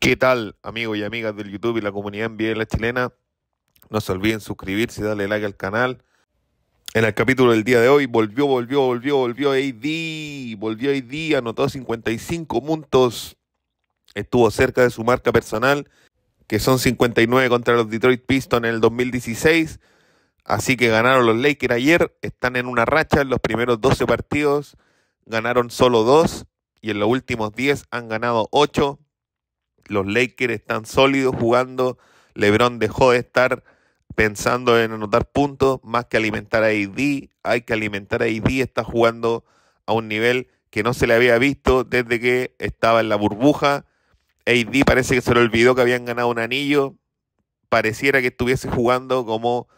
¿Qué tal, amigos y amigas del YouTube y la comunidad en Chilena? No se olviden suscribirse y darle like al canal. En el capítulo del día de hoy volvió, volvió, volvió, volvió AD. Volvió AD, anotó 55 puntos. Estuvo cerca de su marca personal, que son 59 contra los Detroit Pistons en el 2016. Así que ganaron los Lakers ayer. Están en una racha en los primeros 12 partidos. Ganaron solo 2 y en los últimos 10 han ganado 8 los Lakers están sólidos jugando. LeBron dejó de estar pensando en anotar puntos más que alimentar a AD. Hay que alimentar a AD. Está jugando a un nivel que no se le había visto desde que estaba en la burbuja. AD parece que se le olvidó que habían ganado un anillo. Pareciera que estuviese jugando como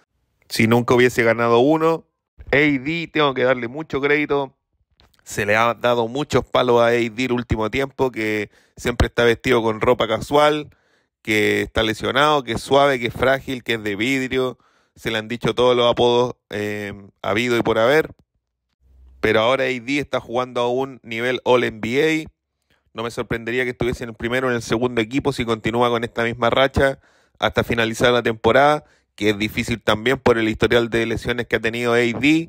si nunca hubiese ganado uno. AD, tengo que darle mucho crédito se le ha dado muchos palos a AD el último tiempo, que siempre está vestido con ropa casual, que está lesionado, que es suave, que es frágil, que es de vidrio. Se le han dicho todos los apodos eh, habido y por haber. Pero ahora AD está jugando a un nivel All NBA. No me sorprendería que estuviese en el primero o en el segundo equipo si continúa con esta misma racha hasta finalizar la temporada, que es difícil también por el historial de lesiones que ha tenido AD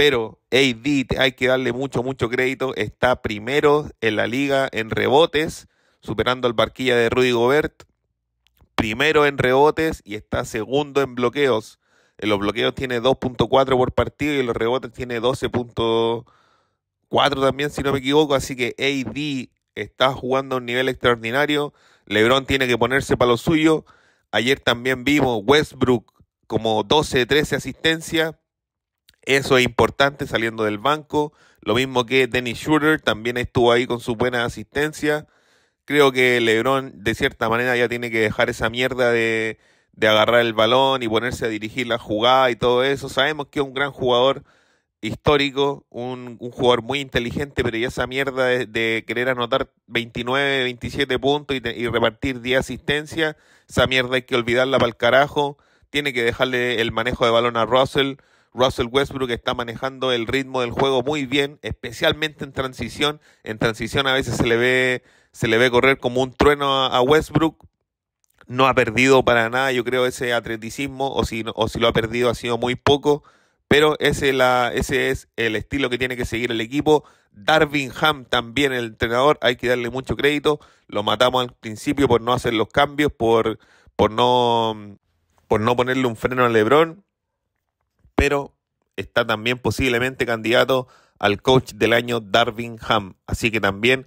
pero AD hay que darle mucho, mucho crédito. Está primero en la liga en rebotes, superando al barquilla de Rudy Gobert. Primero en rebotes y está segundo en bloqueos. En los bloqueos tiene 2.4 por partido y en los rebotes tiene 12.4 también, si no me equivoco. Así que AD está jugando a un nivel extraordinario. LeBron tiene que ponerse para lo suyo. Ayer también vimos Westbrook como 12, 13 asistencias eso es importante saliendo del banco. Lo mismo que Dennis Schroeder también estuvo ahí con su buena asistencia. Creo que LeBron de cierta manera ya tiene que dejar esa mierda de, agarrar el balón y ponerse a dirigir la jugada y todo eso. Sabemos que es un gran jugador histórico, un, jugador muy inteligente, pero ya esa mierda de, querer anotar 29, 27 puntos y, y repartir 10 asistencias, esa mierda hay que olvidarla para el carajo. Tiene que dejarle el manejo de balón a Russell. Russell Westbrook está manejando el ritmo del juego muy bien, especialmente en transición. En transición a veces se le ve, se le ve correr como un trueno a, Westbrook. No ha perdido para nada, yo creo, ese atleticismo, o si, o si lo ha perdido ha sido muy poco. Pero ese, la, ese es el estilo que tiene que seguir el equipo. Darvin Ham también, el entrenador, hay que darle mucho crédito. Lo matamos al principio por no hacer los cambios, por, por, no, por no ponerle un freno a Lebron pero está también posiblemente candidato al coach del año Darvin Ham. Así que también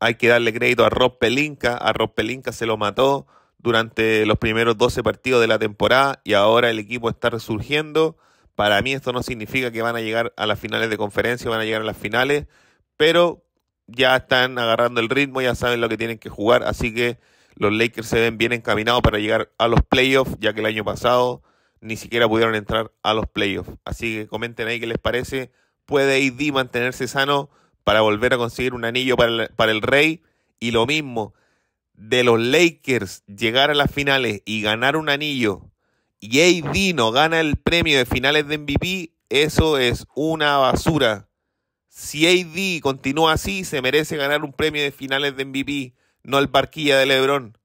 hay que darle crédito a Rob Pelinka. A Rob Pelinka se lo mató durante los primeros 12 partidos de la temporada y ahora el equipo está resurgiendo. Para mí esto no significa que van a llegar a las finales de conferencia, van a llegar a las finales, pero ya están agarrando el ritmo, ya saben lo que tienen que jugar, así que los Lakers se ven bien encaminados para llegar a los playoffs, ya que el año pasado ni siquiera pudieron entrar a los playoffs. Así que comenten ahí qué les parece. ¿Puede AD mantenerse sano para volver a conseguir un anillo para el, Rey? Y lo mismo, de los Lakers llegar a las finales y ganar un anillo y AD no gana el premio de finales de MVP, eso es una basura. Si AD continúa así, se merece ganar un premio de finales de MVP, no el barquilla de LeBron.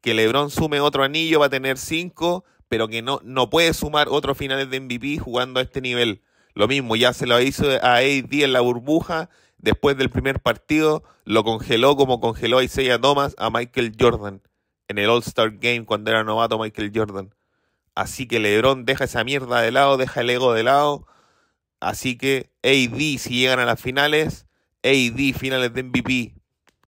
Que LeBron sume otro anillo, va a tener cinco pero que no, no puede sumar otros finales de MVP jugando a este nivel. Lo mismo, ya se lo hizo a AD en la burbuja, después del primer partido, lo congeló como congeló a Isaiah Thomas a Michael Jordan en el All-Star Game cuando era novato Michael Jordan. Así que LeBron deja esa mierda de lado, deja el ego de lado. Así que AD, si llegan a las finales, AD finales de MVP,